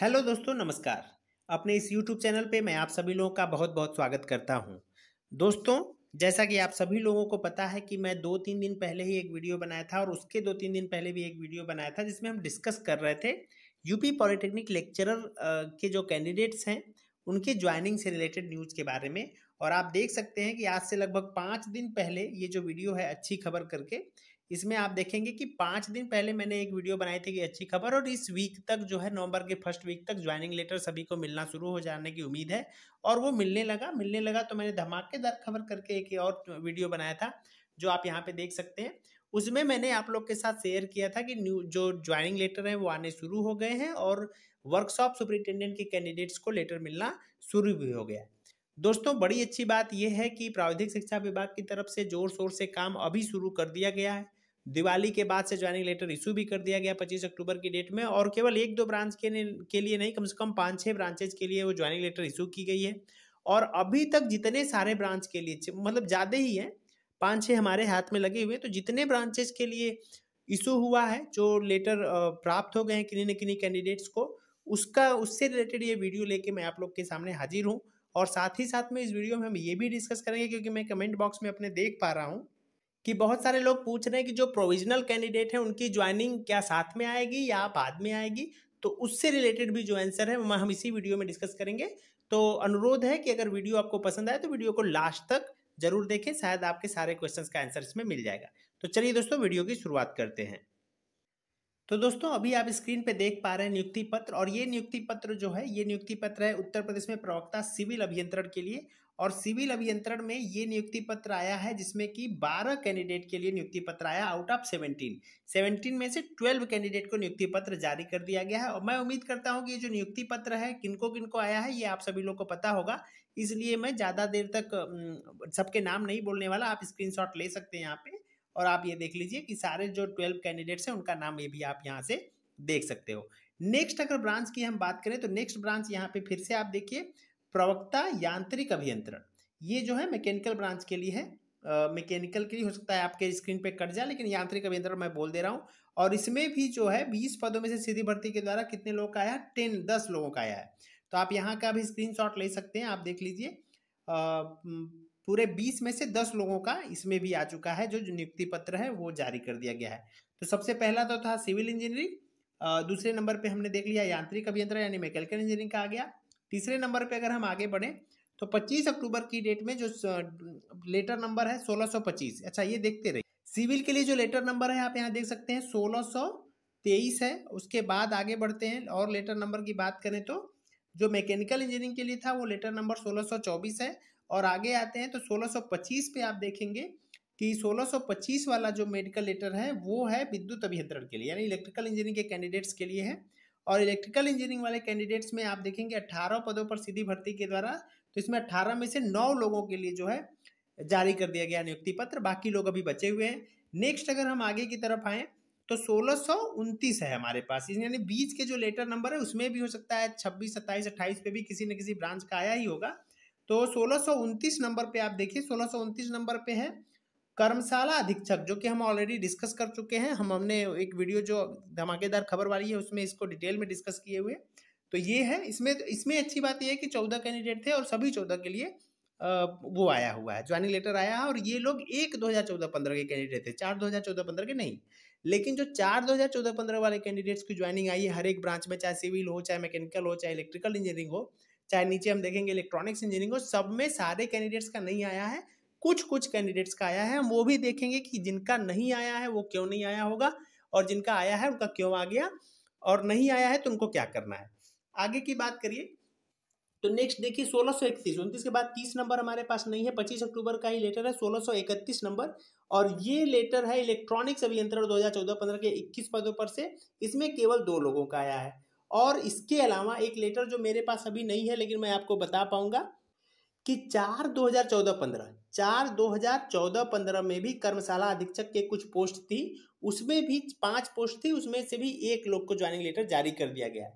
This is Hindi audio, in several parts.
हेलो दोस्तों नमस्कार अपने इस यूट्यूब चैनल पे मैं आप सभी लोगों का बहुत बहुत स्वागत करता हूं दोस्तों जैसा कि आप सभी लोगों को पता है कि मैं दो तीन दिन पहले ही एक वीडियो बनाया था और उसके दो तीन दिन पहले भी एक वीडियो बनाया था जिसमें हम डिस्कस कर रहे थे यूपी पॉलिटेक्निक लेक्चरर के जो कैंडिडेट्स हैं उनके ज्वाइनिंग से रिलेटेड न्यूज़ के बारे में और आप देख सकते हैं कि आज से लगभग पाँच दिन पहले ये जो वीडियो है अच्छी खबर करके इसमें आप देखेंगे कि पाँच दिन पहले मैंने एक वीडियो बनाई थी कि अच्छी खबर और इस वीक तक जो है नवंबर के फर्स्ट वीक तक ज्वाइनिंग लेटर सभी को मिलना शुरू हो जाने की उम्मीद है और वो मिलने लगा मिलने लगा तो मैंने धमाकेदार खबर करके एक और वीडियो बनाया था जो आप यहाँ पे देख सकते हैं उसमें मैंने आप लोग के साथ शेयर किया था कि न्यू जो ज्वाइनिंग लेटर हैं वो आने शुरू हो गए हैं और वर्कशॉप सुप्रिंटेंडेंट के कैंडिडेट्स को लेटर मिलना शुरू भी हो गया दोस्तों बड़ी अच्छी बात यह है कि प्राविधिक शिक्षा विभाग की तरफ से जोर शोर से काम अभी शुरू कर दिया गया है दिवाली के बाद से ज्वाइनिंग लेटर इशू भी कर दिया गया पच्चीस अक्टूबर की डेट में और केवल एक दो ब्रांच के, के लिए नहीं कम से कम पाँच छः ब्रांचेज के लिए वो ज्वाइनिंग लेटर इशू की गई है और अभी तक जितने सारे ब्रांच के लिए मतलब ज़्यादा ही है पाँच छः हमारे हाथ में लगे हुए तो जितने ब्रांचेज के लिए इशू हुआ है जो लेटर प्राप्त हो गए हैं किन्हीं न किन्हीं कैंडिडेट्स को उसका उससे रिलेटेड ये वीडियो लेके मैं आप लोग के सामने हाजिर हूँ और साथ ही साथ में इस वीडियो में हम ये भी डिस्कस करेंगे क्योंकि मैं कमेंट बॉक्स में अपने देख पा रहा हूँ कि बहुत सारे लोग पूछ रहे हैं कि जो प्रोविजनल कैंडिडेट हैं उनकी ज्वाइनिंग क्या साथ में आएगी या बाद में आएगी तो उससे रिलेटेड भी जो आंसर है हम इसी वीडियो में डिस्कस करेंगे तो अनुरोध है कि अगर वीडियो आपको पसंद आए तो वीडियो को लास्ट तक जरूर देखें शायद आपके सारे क्वेश्चंस का आंसर इसमें मिल जाएगा तो चलिए दोस्तों वीडियो की शुरुआत करते हैं तो दोस्तों अभी आप स्क्रीन पे देख पा रहे हैं नियुक्ति पत्र और ये नियुक्ति पत्र जो है ये नियुक्ति पत्र है उत्तर प्रदेश में प्रवक्ता सिविल अभियंत्रण के लिए और सिविल अभियंत्रण में ये नियुक्ति पत्र आया है जिसमें कि 12 कैंडिडेट के लिए नियुक्ति पत्र आया आउट ऑफ 17 17 में से 12 कैंडिडेट को नियुक्ति पत्र जारी कर दिया गया है और मैं उम्मीद करता हूँ कि ये जो नियुक्ति पत्र है किनको किनको आया है ये आप सभी लोग को पता होगा इसलिए मैं ज़्यादा देर तक सबके नाम नहीं बोलने वाला आप स्क्रीन ले सकते हैं यहाँ पे और आप ये देख लीजिए कि सारे जो ट्वेल्व कैंडिडेट्स हैं उनका नाम ये भी आप यहाँ से देख सकते हो नेक्स्ट अगर ब्रांच की हम बात करें तो नेक्स्ट ब्रांच यहाँ पे फिर से आप देखिए प्रवक्ता यांत्रिक अभियंत्रण ये जो है मैकेनिकल ब्रांच के लिए है मैकेनिकल के लिए हो सकता है आपके स्क्रीन पे कट जाए लेकिन यांत्रिक अभियंत्रण मैं बोल दे रहा हूँ और इसमें भी जो है बीस पदों में से सीधी भर्ती के द्वारा कितने लोगों का आया है टेन दस लोगों का आया है तो आप यहाँ का भी स्क्रीन ले सकते हैं आप देख लीजिए पूरे बीस में से दस लोगों का इसमें भी आ चुका है जो, जो नियुक्ति पत्र है वो जारी कर दिया गया है तो सबसे पहला तो था सिविल इंजीनियरिंग दूसरे नंबर पे हमने देख लिया यांत्रिक अभियंत्रण यानी मैकेनिकल इंजीनियरिंग का आ गया तीसरे नंबर पे अगर हम आगे बढ़ें तो 25 अक्टूबर की डेट में जो लेटर नंबर है 1625 अच्छा ये देखते रहिए सिविल के लिए जो लेटर नंबर है आप यहाँ देख सकते हैं सोलह है उसके बाद आगे बढ़ते हैं और लेटर नंबर की बात करें तो जो मैकेनिकल इंजीनियरिंग के लिए था वो लेटर नंबर 1624 है और आगे आते हैं तो 1625 पे आप देखेंगे कि 1625 वाला जो मेडिकल लेटर है वो है विद्युत अभियंत्रण के लिए यानी इलेक्ट्रिकल इंजीनियरिंग के कैंडिडेट्स के लिए है और इलेक्ट्रिकल इंजीनियरिंग वाले कैंडिडेट्स में आप देखेंगे अट्ठारह पदों पर सीधी भर्ती के द्वारा तो इसमें अट्ठारह में से नौ लोगों के लिए जो है जारी कर दिया गया नियुक्ति पत्र बाकी लोग अभी बचे हुए हैं नेक्स्ट अगर हम आगे की तरफ आए तो सोलह है हमारे पास यानी बीच के जो लेटर नंबर है उसमें भी हो सकता है छब्बीस सत्ताईस अट्ठाईस पे भी किसी न किसी ब्रांच का आया ही होगा तो सोलह नंबर पे आप देखिए सोलह नंबर पे है कर्मशाला अधीक्षक जो कि हम ऑलरेडी डिस्कस कर चुके हैं हम हमने एक वीडियो जो धमाकेदार खबर वाली है उसमें इसको डिटेल में डिस्कस किए हुए तो ये है इसमें इसमें अच्छी बात यह है कि चौदह कैंडिडेट थे और सभी चौदह के लिए वो आया हुआ है ज्वाइनिंग लेटर आया है और ये लोग एक दो हज़ार चौदह पंद्रह के कैंडिडेट थे चार दो हज़ार चौदह पंद्रह के नहीं लेकिन जो चार दो हज़ार चौदह पंद्रह वाले कैंडिडेट्स की ज्वाइनिंग आई है हर एक ब्रांच में चाहे सिविल हो चाहे मैकेनिकल हो चाहे इलेक्ट्रिकल इंजीनियरिंग हो चाहे नीचे हम देखेंगे इलेक्ट्रॉनिक्स इंजीनियरिंग हो सब में सारे कैंडिडेट्स का नहीं आया है कुछ कुछ कैंडिडेट्स का आया है हम वो भी देखेंगे कि जिनका नहीं आया है वो क्यों नहीं आया होगा और जिनका आया है उनका क्यों आ गया और नहीं आया है तो उनको क्या करना है आगे की बात करिए तो नेक्स्ट देखिए सोलह सौ इकतीस उनतीस के बाद तीस नंबर हमारे पास नहीं है पच्चीस अक्टूबर का ही लेटर है सोलह सौ इकतीस नंबर और ये लेटर है इलेक्ट्रॉनिक्स अभियंत्रण दो हज़ार चौदह पंद्रह के इक्कीस पदों पर से इसमें केवल दो लोगों का आया है और इसके अलावा एक लेटर जो मेरे पास अभी नहीं है लेकिन मैं आपको बता पाऊंगा कि चार दो हज़ार चौदह पंद्रह चार 2014-15 में भी कर्मशाला अधीक्षक के कुछ पोस्ट थी उसमें भी पांच पोस्ट थी उसमें से भी एक लोग को ज्वाइनिंग लेटर जारी कर दिया गया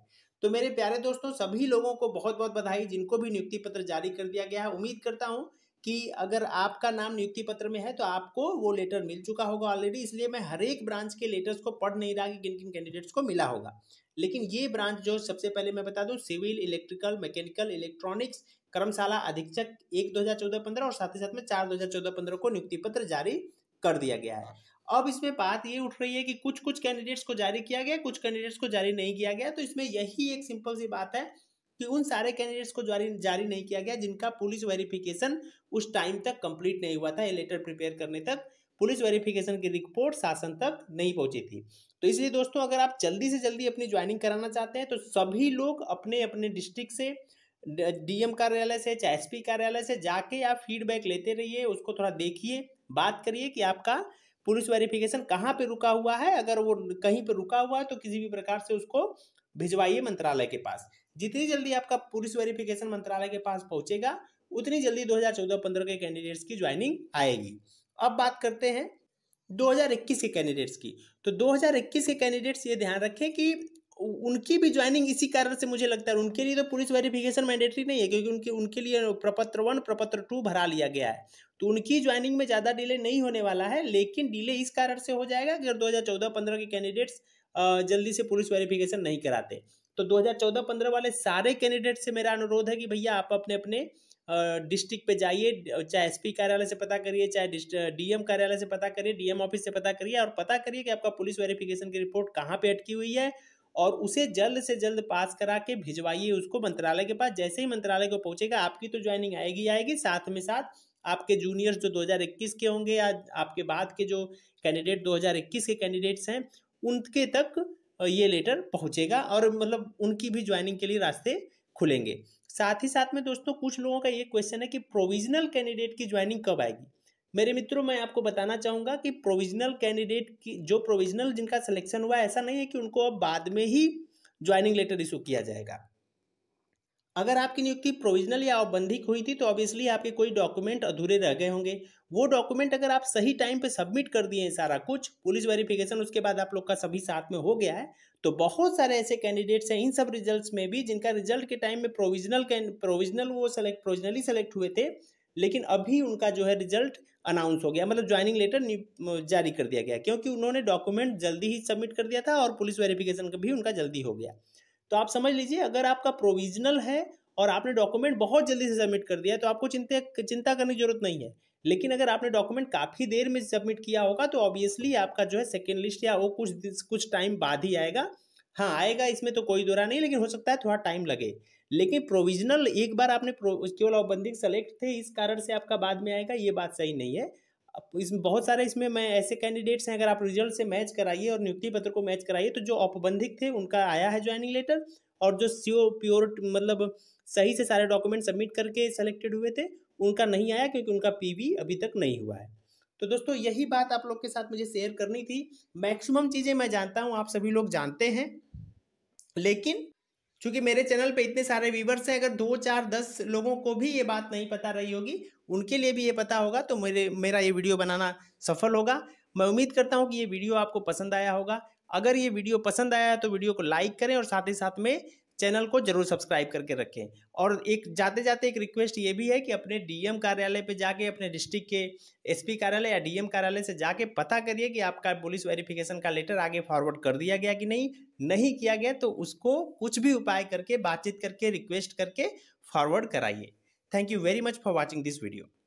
तो मेरे प्यारे दोस्तों सभी लोगों को बहुत बहुत बधाई जिनको भी नियुक्ति पत्र जारी कर दिया गया है उम्मीद करता हूँ कि अगर आपका नाम नियुक्ति पत्र में है तो आपको वो लेटर मिल चुका होगा ऑलरेडी इसलिए मैं हर एक ब्रांच के लेटर्स को पढ़ नहीं रहा कि किन किन कैंडिडेट्स को मिला होगा लेकिन ये ब्रांच जो सबसे पहले मैं बता दूं सिविल इलेक्ट्रिकल मैकेनिकल इलेक्ट्रॉनिक्स कर्मशाला अधीक्षक एक दो हजार चौदह पंद्रह और साथ ही साथ में चार दो हजार चौदह पंद्रह को नियुक्ति पत्र जारी कर दिया गया है अब इसमें बात ये उठ रही है कि कुछ कुछ कैंडिडेट्स को जारी किया गया कुछ कैंडिडेट्स को जारी नहीं किया गया तो इसमें यही एक सिंपल सी बात है कि उन सारे कैंडिडेट्स को जारी जारी नहीं किया गया जिनका पुलिस वेरिफिकेशन उस टाइम तक कंप्लीट नहीं हुआ था ये लेटर प्रिपेयर करने तक पुलिस वेरिफिकेशन की रिपोर्ट शासन तक नहीं पहुंची थी तो इसलिए दोस्तों अगर आप जल्दी से जल्दी अपनी ज्वाइनिंग कराना चाहते हैं तो सभी लोग अपने अपने डिस्ट्रिक्ट से डीएम कार्यालय से चाहे पी कार्यालय से जाके आप फीडबैक लेते रहिए उसको थोड़ा देखिए बात करिए कि आपका पुलिस वेरिफिकेशन कहाँ पे रुका हुआ है अगर वो कहीं पे रुका हुआ है तो किसी भी प्रकार से उसको भिजवाइए मंत्रालय के पास जितनी जल्दी आपका पुलिस वेरिफिकेशन मंत्रालय के पास पहुंचेगा उतनी जल्दी 2014-15 के कैंडिडेट्स की ज्वाइनिंग आएगी अब बात करते हैं 2021 के कैंडिडेट्स की तो 2021 के कैंडिडेट्स ये ध्यान रखें कि उनकी भी ज्वाइनिंग इसी कारण से मुझे लगता है उनके लिए तो पुलिस वेरिफिकेशन मैंडेटरी नहीं है क्योंकि उनके उनके लिए प्रपत्र वन प्रपत्र टू भरा लिया गया है तो उनकी ज्वाइनिंग में ज़्यादा डिले नहीं होने वाला है लेकिन डिले इस कारण से हो जाएगा अगर दो हज़ार के कैंडिडेट्स जल्दी से पुलिस वेरिफिकेशन नहीं कराते तो 2014-15 वाले सारे कैंडिडेट से मेरा अनुरोध है कि भैया आप अपने अपने डिस्ट्रिक्ट पे जाइए चाहे एसपी कार्यालय से पता करिए चाहे डीएम कार्यालय से पता करिए डीएम ऑफिस से पता करिए और पता करिए कि आपका पुलिस वेरिफिकेशन की रिपोर्ट कहाँ पे अटकी हुई है और उसे जल्द से जल्द पास करा के भिजवाइए उसको मंत्रालय के पास जैसे ही मंत्रालय को पहुंचेगा आपकी तो ज्वाइनिंग आएगी आएगी साथ में साथ आपके जूनियर्स जो 2021 के होंगे या आपके बाद के जो कैंडिडेट 2021 के कैंडिडेट्स हैं उनके तक ये लेटर पहुंचेगा और मतलब उनकी भी ज्वाइनिंग के लिए रास्ते खुलेंगे साथ ही साथ में दोस्तों कुछ लोगों का ये क्वेश्चन है कि प्रोविजनल कैंडिडेट की ज्वाइनिंग कब आएगी मेरे मित्रों मैं आपको बताना चाहूँगा कि प्रोविजनल कैंडिडेट की जो प्रोविजनल जिनका सिलेक्शन हुआ ऐसा नहीं है कि उनको अब बाद में ही ज्वाइनिंग लेटर इशू किया जाएगा अगर आपकी नियुक्ति प्रोविजनल या औबंधिक हुई थी तो ऑब्वियसली आपके कोई डॉक्यूमेंट अधूरे रह गए होंगे वो डॉक्यूमेंट अगर आप सही टाइम पे सबमिट कर दिए हैं सारा कुछ पुलिस वेरिफिकेशन उसके बाद आप लोग का सभी साथ में हो गया है तो बहुत सारे ऐसे कैंडिडेट्स हैं इन सब रिजल्ट्स में भी जिनका रिजल्ट के टाइम में प्रोविजनल प्रोविजनल वो सेलेक्ट प्रोविजनली सेलेक्ट हुए थे लेकिन अभी उनका जो है रिजल्ट अनाउंस हो गया मतलब ज्वाइनिंग लेटर जारी कर दिया गया क्योंकि उन्होंने डॉक्यूमेंट जल्दी ही सबमिट कर दिया था और पुलिस वेरिफिकेशन का भी उनका जल्दी हो गया तो आप समझ लीजिए अगर आपका प्रोविजनल है और आपने डॉक्यूमेंट बहुत जल्दी से सबमिट कर दिया तो आपको चिंता चिंता करने की जरूरत नहीं है लेकिन अगर आपने डॉक्यूमेंट काफ़ी देर में सबमिट किया होगा तो ऑब्वियसली आपका जो है सेकेंड लिस्ट या वो कुछ कुछ टाइम बाद ही आएगा हाँ आएगा इसमें तो कोई दौरा नहीं लेकिन हो सकता है थोड़ा टाइम लगे लेकिन प्रोविजनल एक बार आपने केवल औपबंधिक सेलेक्ट थे इस कारण से आपका बाद में आएगा ये बात सही नहीं है इसमें बहुत सारे इसमें मैं ऐसे कैंडिडेट्स हैं अगर आप रिजल्ट से मैच कराइए और नियुक्ति पत्र को मैच कराइए तो जो औपबंधिक थे उनका आया है ज्वाइनिंग लेटर और जो सीओ प्योर मतलब सही से सारे डॉक्यूमेंट सबमिट करके सेलेक्टेड हुए थे उनका नहीं आया क्योंकि उनका पी अभी तक नहीं हुआ है तो दोस्तों यही बात आप लोग के साथ मुझे शेयर करनी थी मैक्सिमम चीज़ें मैं जानता हूँ आप सभी लोग जानते हैं लेकिन क्योंकि मेरे चैनल पे इतने सारे व्यूवर्स हैं अगर दो चार दस लोगों को भी ये बात नहीं पता रही होगी उनके लिए भी ये पता होगा तो मेरे मेरा ये वीडियो बनाना सफल होगा मैं उम्मीद करता हूँ कि ये वीडियो आपको पसंद आया होगा अगर ये वीडियो पसंद आया है तो वीडियो को लाइक करें और साथ ही साथ में चैनल को जरूर सब्सक्राइब करके रखें और एक जाते जाते एक रिक्वेस्ट ये भी है कि अपने डीएम कार्यालय पे जाके अपने डिस्ट्रिक्ट के एसपी कार्यालय या डीएम कार्यालय से जाके पता करिए कि आपका पुलिस वेरिफिकेशन का लेटर आगे फॉरवर्ड कर दिया गया कि नहीं नहीं किया गया तो उसको कुछ भी उपाय करके बातचीत करके रिक्वेस्ट करके फॉरवर्ड कराइए thank you very much for watching this video